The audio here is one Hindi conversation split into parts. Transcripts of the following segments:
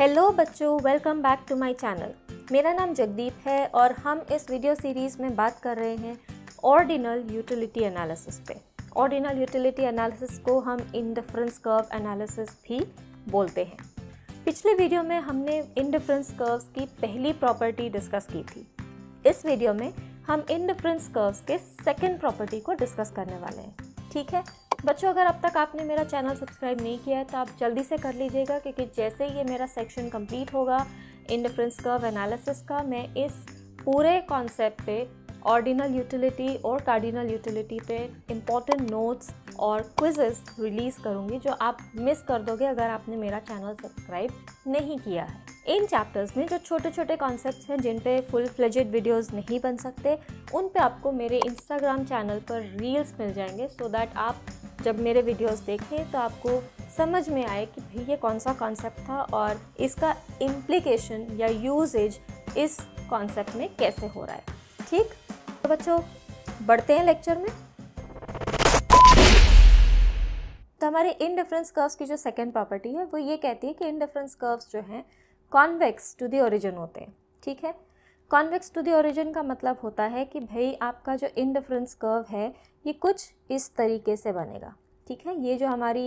हेलो बच्चों welcome back to my channel मेरा नाम जगदीप है और हम इस वीडियो सीरीज़ में बात कर रहे हैं ऑर्डिनल यूटिलिटी एनालिसिस पे ऑर्डिनल यूटिलिटी एनालिसिस को हम इंडिफरेंस कर्व एनालिसिस भी बोलते हैं पिछले वीडियो में हमने इंडिफरेंस कर्व्स की पहली प्रॉपर्टी डिस्कस की थी इस वीडियो में हम इंडिफरेंस कर्व्स के सेकेंड प्रॉपर्टी को डिस्कस करने वाले हैं ठीक है बच्चों अगर अब तक आपने मेरा चैनल सब्सक्राइब नहीं किया है तो आप जल्दी से कर लीजिएगा क्योंकि जैसे ही ये मेरा सेक्शन कंप्लीट होगा इन डिफरेंस कर्व एनालिसिस का मैं इस पूरे कॉन्सेप्ट पे ऑर्डिनल यूटिलिटी और कार्डिनल यूटिलिटी पे इम्पॉर्टेंट नोट्स और क्विजेस रिलीज़ करूँगी जो आप मिस कर दोगे अगर आपने मेरा चैनल सब्सक्राइब नहीं किया है इन चैप्टर्स में जो छोटे छोटे कॉन्सेप्ट्स हैं जिन पे फुल फ्लजेड वीडियोस नहीं बन सकते उन पे आपको मेरे इंस्टाग्राम चैनल पर रील्स मिल जाएंगे सो so दैट आप जब मेरे वीडियोस देखे तो आपको समझ में आए कि भाई ये कौन सा कॉन्सेप्ट था और इसका इम्प्लीकेशन या यूजेज इस कॉन्सेप्ट में कैसे हो रहा है ठीक तो बच्चों बढ़ते हैं लेक्चर में तो हमारे इन डिफरेंस कर्व्स की जो सेकेंड प्रॉपर्टी है वो ये कहती है कि इन डिफरेंस कर्व्स जो हैं कॉन्वेक्स टू दी ओरिजिन होते हैं ठीक है कॉन्वेक्स टू द ओरिजिन का मतलब होता है कि भाई आपका जो इन डिफरेंस कर्व है ये कुछ इस तरीके से बनेगा ठीक है ये जो हमारी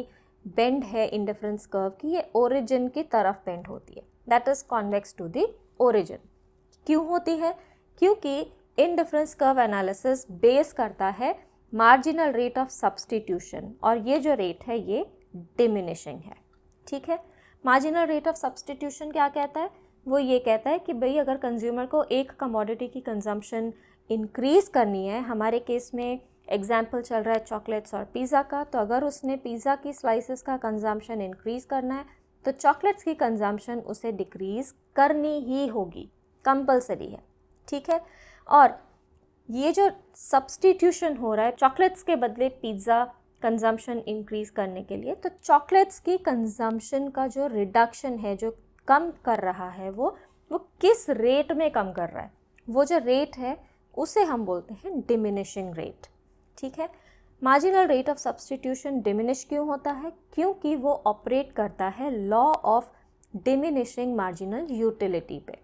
बेंड है इन डिफरेंस कर्व की ये ओरिजिन की तरफ बेंड होती है that is convex to the origin क्यों होती है क्योंकि indifference curve analysis base करता है मार्जिनल रेट ऑफ सब्सटीट्यूशन और ये जो रेट है ये डिमिनिशिंग है ठीक है मार्जिनल रेट ऑफ सब्सटीट्यूशन क्या कहता है वो ये कहता है कि भाई अगर कंज्यूमर को एक कमोडिटी की कंजम्पशन इंक्रीज़ करनी है हमारे केस में एग्ज़ाम्पल चल रहा है चॉकलेट्स और पिज़्ज़ा का तो अगर उसने पिज़्ज़ा की स्लाइसिस का कंजम्पशन इंक्रीज़ करना है तो चॉकलेट्स की कंजम्पशन उसे डिक्रीज़ करनी ही होगी कंपलसरी है ठीक है और ये जो सब्सटीट्यूशन हो रहा है चॉकलेट्स के बदले पिज़्ज़ा कंजम्पशन इंक्रीज़ करने के लिए तो चॉकलेट्स की कंजम्पशन का जो रिडक्शन है जो कम कर रहा है वो वो किस रेट में कम कर रहा है वो जो रेट है उसे हम बोलते हैं डिमिनिशिंग रेट ठीक है marginal rate of substitution diminish क्यों होता है क्योंकि वो ऑपरेट करता है law of diminishing marginal utility पे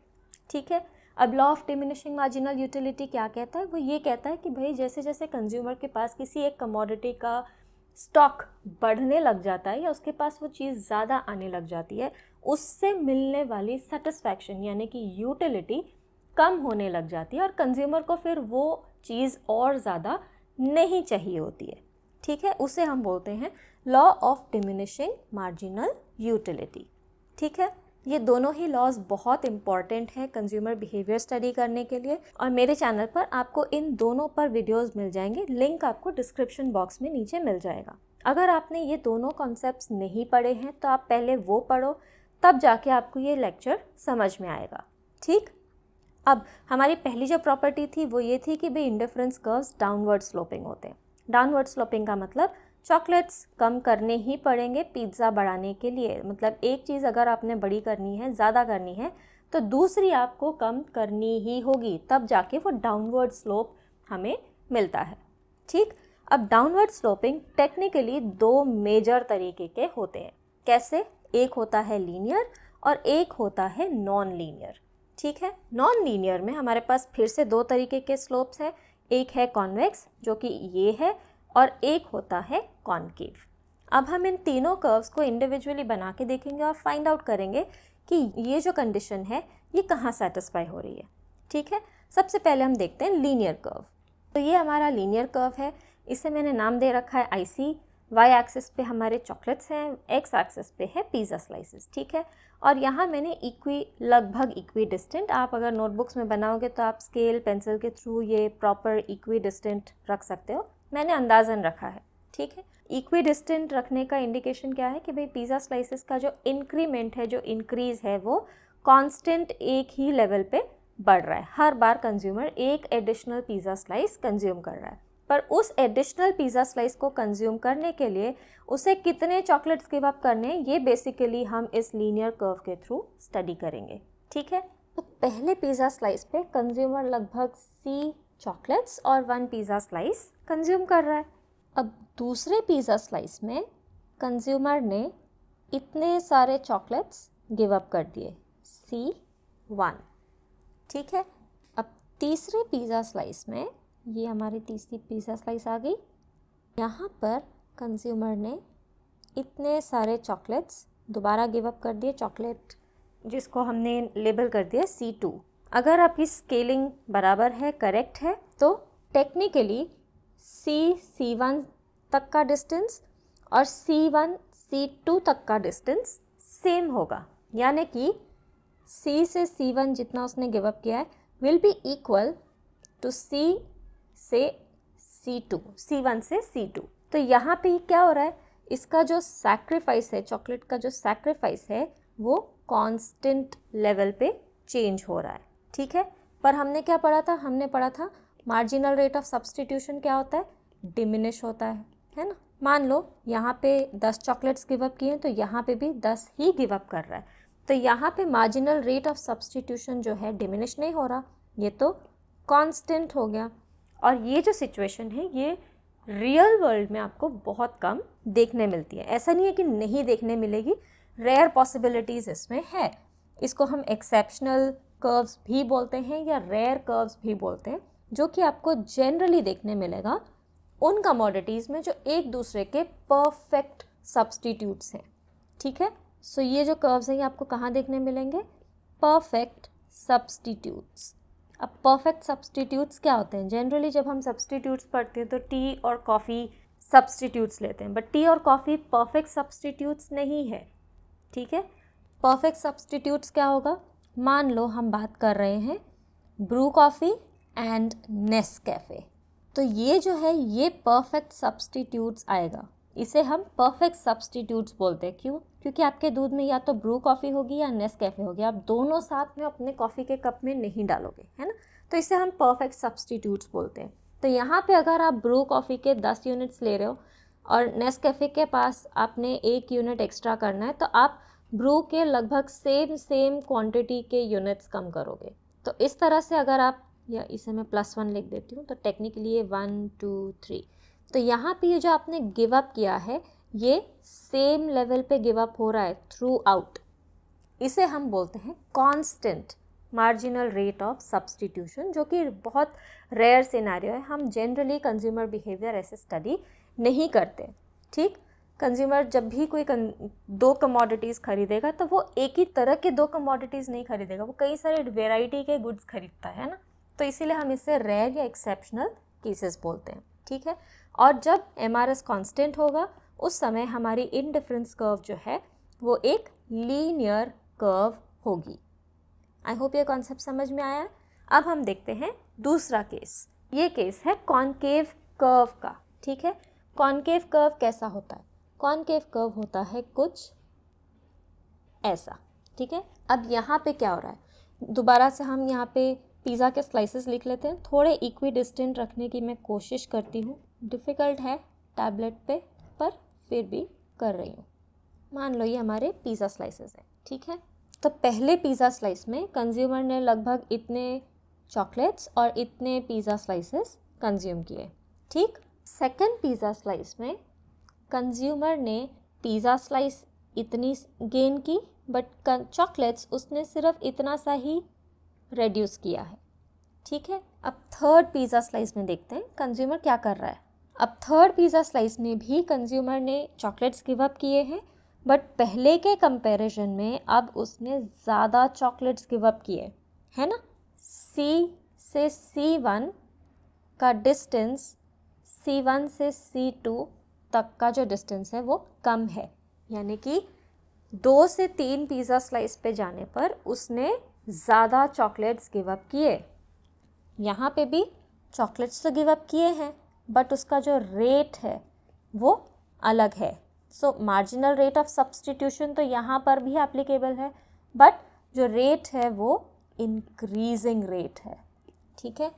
ठीक है अब law of diminishing marginal utility क्या कहता है वो ये कहता है कि भाई जैसे जैसे कंज्यूमर के पास किसी एक कमोडिटी का स्टॉक बढ़ने लग जाता है या उसके पास वो चीज़ ज़्यादा आने लग जाती है उससे मिलने वाली सेटिस्फैक्शन यानी कि यूटिलिटी कम होने लग जाती है और कंज्यूमर को फिर वो चीज़ और ज़्यादा नहीं चाहिए होती है ठीक है उसे हम बोलते हैं law of diminishing marginal utility ठीक है ये दोनों ही लॉज बहुत इंपॉर्टेंट हैं कंज्यूमर बिहेवियर स्टडी करने के लिए और मेरे चैनल पर आपको इन दोनों पर वीडियोस मिल जाएंगे लिंक आपको डिस्क्रिप्शन बॉक्स में नीचे मिल जाएगा अगर आपने ये दोनों कॉन्सेप्ट्स नहीं पढ़े हैं तो आप पहले वो पढ़ो तब जाके आपको ये लेक्चर समझ में आएगा ठीक अब हमारी पहली जो प्रॉपर्टी थी वो ये थी कि भाई इंडिफरेंस कर्व्स डाउनवर्ड स्लोपिंग होते हैं डाउनवर्ड स्लोपिंग का मतलब चॉकलेट्स कम करने ही पड़ेंगे पिज्ज़ा बढ़ाने के लिए मतलब एक चीज़ अगर आपने बड़ी करनी है ज़्यादा करनी है तो दूसरी आपको कम करनी ही होगी तब जाके वो डाउनवर्ड स्लोप हमें मिलता है ठीक अब डाउनवर्ड स्लोपिंग टेक्निकली दो मेजर तरीके के होते हैं कैसे एक होता है लीनियर और एक होता है नॉन लीनियर ठीक है नॉन लीनियर में हमारे पास फिर से दो तरीके के स्लोप्स हैं एक है कॉन्वेक्स जो कि ये है और एक होता है कॉन्केव अब हम इन तीनों कर्व्स को इंडिविजुअली बना के देखेंगे और फाइंड आउट करेंगे कि ये जो कंडीशन है ये कहाँ सेटिस्फाई हो रही है ठीक है सबसे पहले हम देखते हैं लीनियर कर्व तो ये हमारा लीनियर कर्व है इसे मैंने नाम दे रखा है आई सी वाई एक्सेस पे हमारे चॉकलेट्स हैं एक्स एक्सेस पे है पिज़्ज़ा स्लाइसेस ठीक है और यहाँ मैंने इक्वी लगभग इक्वी डिस्टेंट आप अगर नोटबुक्स में बनाओगे तो आप स्केल पेंसिल के थ्रू ये प्रॉपर इक्वी डिस्टेंट रख सकते हो मैंने अंदाजन रखा है ठीक है इक्वी डिस्टेंट रखने का इंडिकेशन क्या है कि भाई पिज़्ज़ा स्लाइसिस का जो इंक्रीमेंट है जो इंक्रीज़ है वो कॉन्स्टेंट एक ही लेवल पे बढ़ रहा है हर बार कंज्यूमर एक एडिशनल पिज़्ज़ा स्लाइस कंज्यूम कर रहा है पर उस एडिशनल पिज़्ज़ा स्लाइस को कंज्यूम करने के लिए उसे कितने चॉकलेट्स गिव अप करने ये बेसिकली हम इस लीनियर कर्व के थ्रू स्टडी करेंगे ठीक है तो पहले पिज़्ज़ा स्लाइस पे कंज्यूमर लगभग सी चॉकलेट्स और वन पिज़्ज़ा स्लाइस कंज्यूम कर रहा है अब दूसरे पिज़्ज़ा स्लाइस में कंज्यूमर ने इतने सारे चॉकलेट्स गिव अप कर दिए सी वन ठीक है अब तीसरे पिज़्ज़ा स्लाइस में ये हमारी तीसरी पिज़्ज़ा स्लाइस आ गई यहाँ पर कंज्यूमर ने इतने सारे चॉकलेट्स दोबारा गिव अप कर दिए चॉकलेट जिसको हमने लेबल कर दिया सी टू अगर आपकी स्केलिंग बराबर है करेक्ट है तो टेक्निकली सी सी वन तक का डिस्टेंस और सी वन सी टू तक का डिस्टेंस सेम होगा यानी कि सी से सी वन जितना उसने गिव अप किया है will be equal to C से सी टू सी वन से सी टू तो यहाँ पे क्या हो रहा है इसका जो सैक्रिफाइस है चॉकलेट का जो सैक्रिफाइस है वो कांस्टेंट लेवल पे चेंज हो रहा है ठीक है पर हमने क्या पढ़ा था हमने पढ़ा था मार्जिनल रेट ऑफ सब्सटीट्यूशन क्या होता है डिमिनिश होता है है ना मान लो यहाँ पे दस चॉकलेट्स गिव अप किए हैं तो यहाँ पे भी दस ही गिव अप कर रहा है तो यहाँ पे मार्जिनल रेट ऑफ सब्सटीट्यूशन जो है डिमिनिश नहीं हो रहा ये तो कांस्टेंट हो गया और ये जो सिचुएशन है ये रियल वर्ल्ड में आपको बहुत कम देखने मिलती है ऐसा नहीं है कि नहीं देखने मिलेगी रेयर पॉसिबिलिटीज़ इसमें है इसको हम एक्सेप्शनल कर्व्स भी बोलते हैं या रेयर कर्व्स भी बोलते हैं जो कि आपको जनरली देखने मिलेगा उन कमोडिटीज़ में जो एक दूसरे के परफेक्ट सब्सटीट्यूट्स हैं ठीक है सो so ये जो कर्व्स हैं ये आपको कहाँ देखने मिलेंगे परफेक्ट सब्सटीट्यूट्स अब परफेक्ट सब्सटीट्यूट्स क्या होते हैं जनरली जब हम सब्सटीट्यूट्स पढ़ते हैं तो टी और कॉफ़ी सब्सटीट्यूट्स लेते हैं बट टी और कॉफ़ी परफेक्ट सब्सटीट्यूट्स नहीं है ठीक है परफेक्ट सब्सटीट्यूट्स क्या होगा मान लो हम बात कर रहे हैं Bru coffee and Nescafe तो ये जो है ये परफेक्ट सब्सटीट्यूट्स आएगा इसे हम परफेक्ट सब्सटीट्यूट्स बोलते हैं क्यों क्योंकि आपके दूध में या तो ब्रू कॉफ़ी होगी या नेस कैफ़े होगी आप दोनों साथ में अपने कॉफ़ी के कप में नहीं डालोगे है ना तो इसे हम परफेक्ट सब्सटीट्यूट्स बोलते हैं तो यहाँ पे अगर आप ब्रू कॉफ़ी के दस यूनिट्स ले रहे हो और नेस कैफ़े के पास आपने एक यूनिट एक्स्ट्रा करना है तो आप ब्रू के लगभग सेम सेम क्वान्टिटी के यूनिट्स कम करोगे तो इस तरह से अगर आप या इसे मैं प्लस वन लिख देती हूँ तो टेक्निकली ये वन टू थ्री तो यहाँ पे ये जो आपने गिव अप किया है ये सेम लेवल पे गिव अप हो रहा है थ्रू आउट इसे हम बोलते हैं constant marginal rate of substitution जो कि बहुत रेयर सिनारियो है हम जनरली कंज्यूमर बिहेवियर ऐसे स्टडी नहीं करते ठीक कंज्यूमर जब भी कोई कं, दो कमोडिटीज़ खरीदेगा तो वो एक ही तरह के दो कमोडिटीज़ नहीं खरीदेगा वो कई सारे वेराइटी के गुड्स खरीदता है ना तो इसीलिए हम इसे रेयर या एक्सेप्शनल केसेस बोलते हैं ठीक है और जब एम आर एस कॉन्स्टेंट होगा उस समय हमारी इनडिफरेंस कर्व जो है वो एक लीनियर कर्व होगी आई होप ये कॉन्सेप्ट समझ में आया अब हम देखते हैं दूसरा केस ये केस है कॉन्केव कर्व का ठीक है कॉन्केव कर्व कैसा होता है कॉन्केव कर्व होता है कुछ ऐसा ठीक है अब यहाँ पे क्या हो रहा है दोबारा से हम यहाँ पे पिज़्ज़ा के स्लाइसेस लिख लेते हैं थोड़े इक्वी डिस्टेंट रखने की मैं कोशिश करती हूँ डिफ़िकल्ट है टैबलेट पे पर फिर भी कर रही हूँ मान लो ये हमारे पिज़्ज़ा स्लाइसेस हैं ठीक है तो पहले पिज़्ज़ा स्लाइस में कंज्यूमर ने लगभग इतने चॉकलेट्स और इतने पिज़्ज़ा स्लाइसेस कंज्यूम किए ठीक सेकंड पिज़्ज़ा स्लाइस में कंज्यूमर ने पिज़्ज़ा स्लाइस इतनी गेन की बट चॉकलेट्स उसने सिर्फ इतना सा ही रेड्यूस किया है ठीक है अब थर्ड पिज़्ज़ा स्लाइस में देखते हैं कंज्यूमर क्या कर रहा है अब थर्ड पिज़्ज़ा स्लाइस में भी कंज्यूमर ने चॉकलेट्स गिव अप किए हैं बट पहले के कंपैरिजन में अब उसने ज़्यादा चॉकलेट्स गिव अप किए है ना सी से सी वन का डिस्टेंस सी वन से सी टू तक का जो डिस्टेंस है वो कम है यानी कि दो से तीन पिज़्ज़ा स्लाइस पे जाने पर उसने ज़्यादा चॉकलेट्स गिव अप किए यहाँ पे भी चॉकलेट्स तो गिव अप किए हैं बट उसका जो रेट है वो अलग है so marginal rate of substitution तो यहाँ पर भी एप्लीकेबल है बट जो रेट है वो इंक्रीजिंग रेट है ठीक है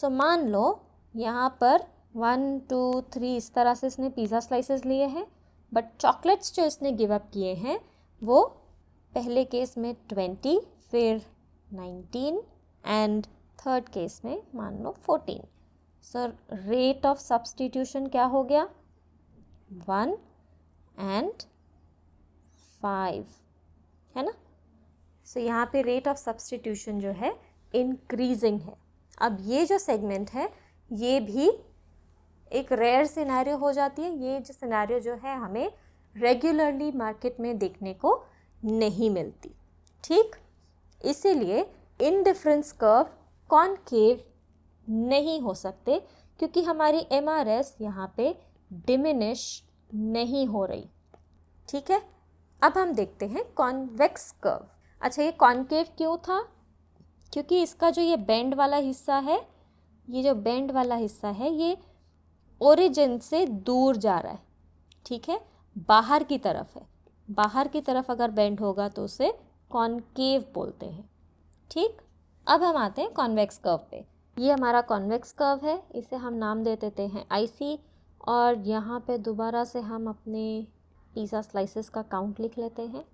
सो so, मान लो यहाँ पर वन टू थ्री इस तरह से इसने पिज़्ज़ा स्लाइसेस लिए हैं बट चॉकलेट्स जो इसने गिव अप किए हैं वो पहले केस में ट्वेंटी फिर नाइनटीन एंड थर्ड केस में मान लो fourteen sir rate of substitution क्या हो गया वन एंड फाइव है ना सो so, यहाँ पे रेट ऑफ सब्सटीट्यूशन जो है इंक्रीजिंग है अब ये जो सेगमेंट है ये भी एक रेयर सिनेरियो हो जाती है ये जो सिनेरियो जो है हमें रेगुलरली मार्केट में देखने को नहीं मिलती ठीक इसीलिए इन डिफरेंस कर्व कॉनकेव नहीं हो सकते क्योंकि हमारी एम आर एस यहाँ पर डिमिनिश नहीं हो रही ठीक है अब हम देखते हैं कॉन्वेक्स कर्व अच्छा ये कॉन्केव क्यों था क्योंकि इसका जो ये बैंड वाला हिस्सा है ये जो बैंड वाला हिस्सा है ये ओरिजिन से दूर जा रहा है ठीक है बाहर की तरफ है बाहर की तरफ अगर बेंड होगा तो उसे कॉन्केव बोलते हैं ठीक अब हम आते हैं कॉन्वेक्स कर्व पे ये हमारा कॉन्वेक्स कर्व है इसे हम नाम दे देते हैं आईसी और यहाँ पे दोबारा से हम अपने पिज़्ज़ा स्लाइसेस का काउंट लिख लेते हैं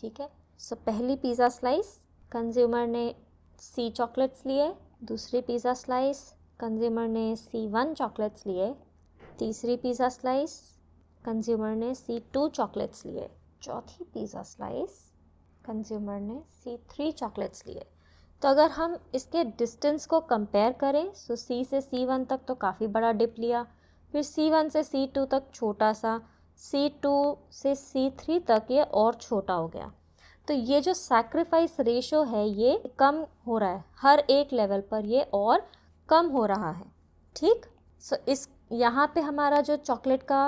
ठीक है सो so, पहली पिज़्ज़ा स्लाइस कंज्यूमर ने सी चॉकलेट्स लिए दूसरी पिज़्ज़ा स्लाइस कंज्यूमर ने सी वन चॉकलेट्स लिए तीसरी पिज़्ज़ा स्लाइस कंज्यूमर ने सी टू चॉकलेट्स लिए चौथी पिज़्ज़ा स्लाइस कंज्यूमर ने सी थ्री चॉकलेट्स लिए तो अगर हम इसके डिस्टेंस को कंपेयर करें सो तो सी से सी वन तक तो काफ़ी बड़ा डिप लिया फिर सी वन से सी टू तक छोटा सा सी टू से सी थ्री तक ये और छोटा हो गया तो ये जो सैक्रिफाइस रेशो है ये कम हो रहा है हर एक लेवल पर ये और कम हो रहा है ठीक सो so, इस यहाँ पे हमारा जो चॉकलेट का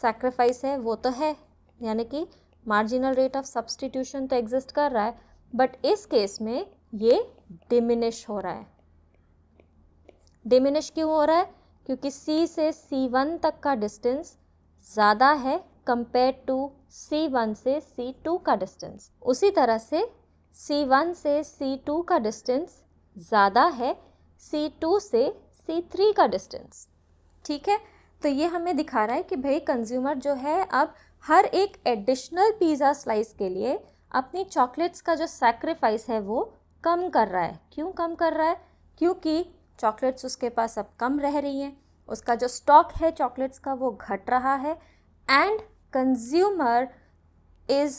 सैक्रिफाइस है वो तो है यानी कि मार्जिनल रेट ऑफ सब्सटीट्यूशन तो एग्जिस्ट कर रहा है बट इस केस में ये डिमिनिश हो रहा है डिमिनिश क्यों हो रहा है क्योंकि C से C1 तक का डिस्टेंस ज़्यादा है कंपेयर टू C1 से C2 का डिस्टेंस उसी तरह से C1 से C2 का डिस्टेंस ज़्यादा है C2 से C3 का डिस्टेंस ठीक है तो ये हमें दिखा रहा है कि भाई कंज्यूमर जो है अब हर एक एडिशनल पिज़्ज़ा स्लाइस के लिए अपनी चॉकलेट्स का जो सेक्रीफाइस है वो कम कर रहा है क्यों कम कर रहा है क्योंकि चॉकलेट्स उसके पास अब कम रह रही हैं उसका जो स्टॉक है चॉकलेट्स का वो घट रहा है and consumer is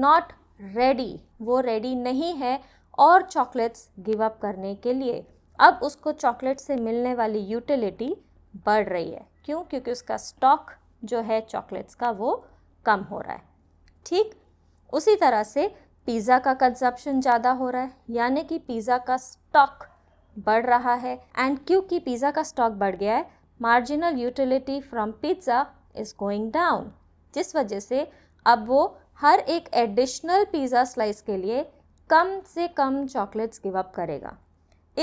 not ready वो रेडी नहीं है और चॉकलेट्स गिव अप करने के लिए अब उसको चॉकलेट से मिलने वाली यूटिलिटी बढ़ रही है क्यों क्योंकि उसका स्टॉक जो है चॉकलेट्स का वो कम हो रहा है ठीक उसी तरह से पिज़्ज़ा का कंजप्शन ज़्यादा हो रहा है यानी कि पिज़्ज़ा का स्टॉक बढ़ रहा है एंड क्योंकि पिज़्ज़ा का स्टॉक बढ़ गया है marginal utility from pizza is going down जिस वजह से अब वो हर एक एडिशनल पिज़्ज़ा स्लाइस के लिए कम से कम चॉकलेट्स गिव अप करेगा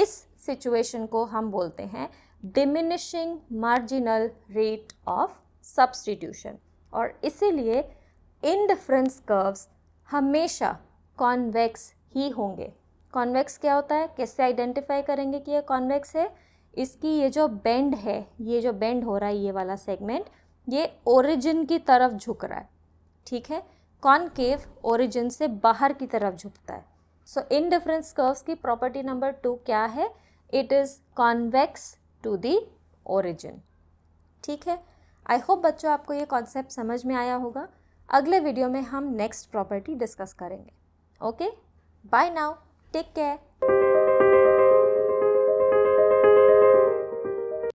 इस सिचुएशन को हम बोलते हैं diminishing marginal rate of substitution और इसीलिए इन डिफरेंस कर्व्स हमेशा कॉन्वेक्स ही होंगे कॉन्वेक्स क्या होता है कैसे आइडेंटिफाई करेंगे कि ये कॉन्वेक्स है इसकी ये जो बेंड है ये जो बेंड हो रहा है ये वाला सेगमेंट ये ओरिजिन की तरफ झुक रहा है ठीक है कॉनकेव ओरिजिन से बाहर की तरफ झुकता है सो इन डिफरेंस कर्व्स की प्रॉपर्टी नंबर टू क्या है it is convex to the origin ठीक है आई होप बच्चों आपको ये कॉन्सेप्ट समझ में आया होगा अगले वीडियो में हम नेक्स्ट प्रॉपर्टी डिस्कस करेंगे okay bye now take care